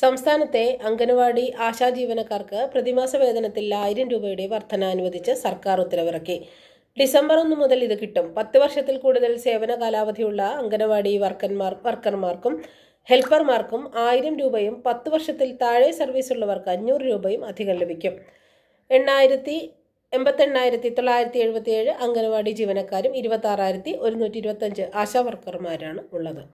സംസ്ഥാനത്തെ അംഗനവാടി ആശാ ജീവനക്കാർക്ക് പ്രതിമാസ വേതനത്തിൽ ആയിരം രൂപയുടെ വർധന അനുവദിച്ച് സർക്കാർ ഉത്തരവിറക്കി ഡിസംബർ ഒന്ന് മുതൽ ഇത് കിട്ടും പത്ത് വർഷത്തിൽ കൂടുതൽ സേവന കാലാവധിയുള്ള അംഗനവാടി വർക്കന്മാർ വർക്കർമാർക്കും ഹെൽപ്പർമാർക്കും ആയിരം രൂപയും പത്ത് വർഷത്തിൽ താഴെ സർവീസ് ഉള്ളവർക്ക് അഞ്ഞൂറ് രൂപയും അധികം ലഭിക്കും എണ്ണായിരത്തി എൺപത്തെണ്ണായിരത്തി തൊള്ളായിരത്തി ഏഴ് അംഗനവാടി ജീവനക്കാരും ആറായിരത്തി ഒരുന്നൂറ്റി ഇരുപത്തഞ്ച് ആശാ വർക്കർമാരാണ് ഉള്ളത്